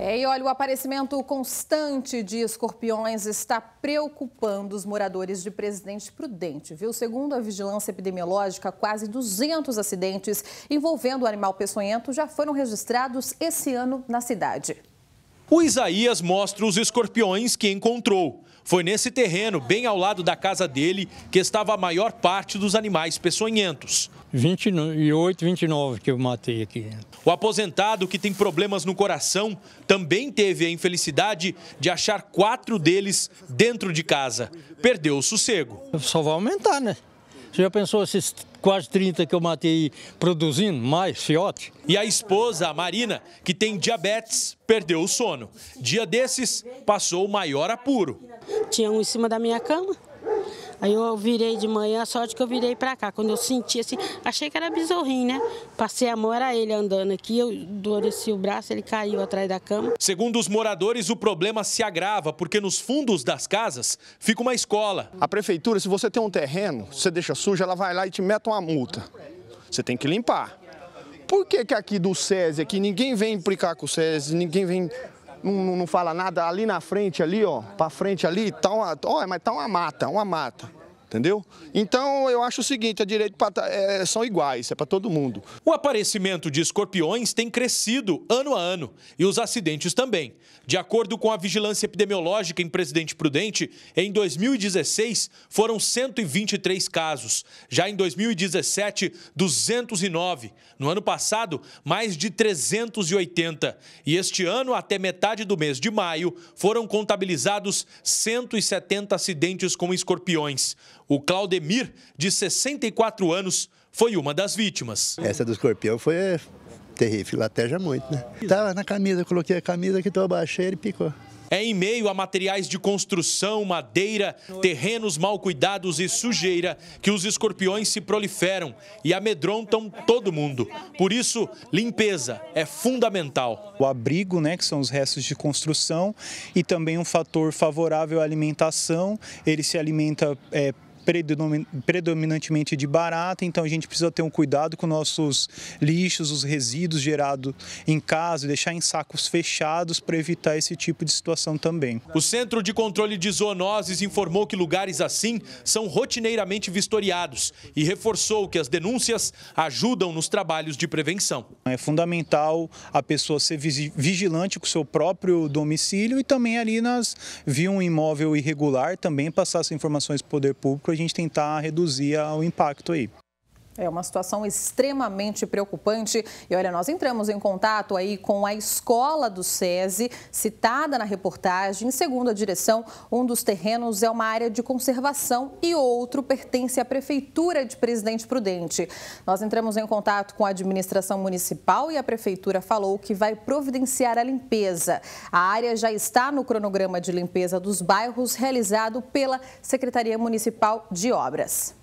É, e olha, o aparecimento constante de escorpiões está preocupando os moradores de Presidente Prudente, viu? Segundo a vigilância epidemiológica, quase 200 acidentes envolvendo o animal peçonhento já foram registrados esse ano na cidade. O Isaías mostra os escorpiões que encontrou. Foi nesse terreno, bem ao lado da casa dele, que estava a maior parte dos animais peçonhentos. 28, 29 que eu matei aqui. O aposentado, que tem problemas no coração, também teve a infelicidade de achar quatro deles dentro de casa. Perdeu o sossego. Só vai aumentar, né? Você já pensou esses quase 30 que eu matei produzindo mais fiote? E a esposa, a Marina, que tem diabetes, perdeu o sono. Dia desses, passou o maior apuro. Tinha um em cima da minha cama, Aí eu virei de manhã, a sorte que eu virei para cá. Quando eu senti assim, achei que era bizorrinho, né? Passei a mão, era ele andando aqui, eu endureci o braço, ele caiu atrás da cama. Segundo os moradores, o problema se agrava, porque nos fundos das casas fica uma escola. A prefeitura, se você tem um terreno, você deixa sujo, ela vai lá e te mete uma multa. Você tem que limpar. Por que, que aqui do SESI, aqui ninguém vem implicar com o SESI, ninguém vem não, não fala nada. Ali na frente, ali, ó, pra frente ali, tá uma, ó, mas tá uma mata, uma mata. Entendeu? Então eu acho o seguinte: a direita é, é, são iguais, é para todo mundo. O aparecimento de escorpiões tem crescido ano a ano e os acidentes também. De acordo com a vigilância epidemiológica em Presidente Prudente, em 2016 foram 123 casos. Já em 2017, 209. No ano passado, mais de 380. E este ano, até metade do mês de maio, foram contabilizados 170 acidentes com escorpiões. O Claudemir, de 64 anos, foi uma das vítimas. Essa do escorpião foi é, terrível, lateja muito, né? Tava na camisa, coloquei a camisa que eu abaixei, ele picou. É em meio a materiais de construção, madeira, terrenos mal cuidados e sujeira que os escorpiões se proliferam e amedrontam todo mundo. Por isso, limpeza é fundamental. O abrigo, né, que são os restos de construção, e também um fator favorável à alimentação. Ele se alimenta é, predominantemente de barata, então a gente precisa ter um cuidado com nossos lixos, os resíduos gerados em casa, deixar em sacos fechados para evitar esse tipo de situação também. O Centro de Controle de Zoonoses informou que lugares assim são rotineiramente vistoriados e reforçou que as denúncias ajudam nos trabalhos de prevenção. É fundamental a pessoa ser vigilante com o seu próprio domicílio e também ali nas viu um imóvel irregular, também passar as informações para o poder público gente tentar reduzir o impacto aí. É uma situação extremamente preocupante. E olha, nós entramos em contato aí com a escola do SESI, citada na reportagem. Segundo a direção, um dos terrenos é uma área de conservação e outro pertence à Prefeitura de Presidente Prudente. Nós entramos em contato com a administração municipal e a Prefeitura falou que vai providenciar a limpeza. A área já está no cronograma de limpeza dos bairros realizado pela Secretaria Municipal de Obras.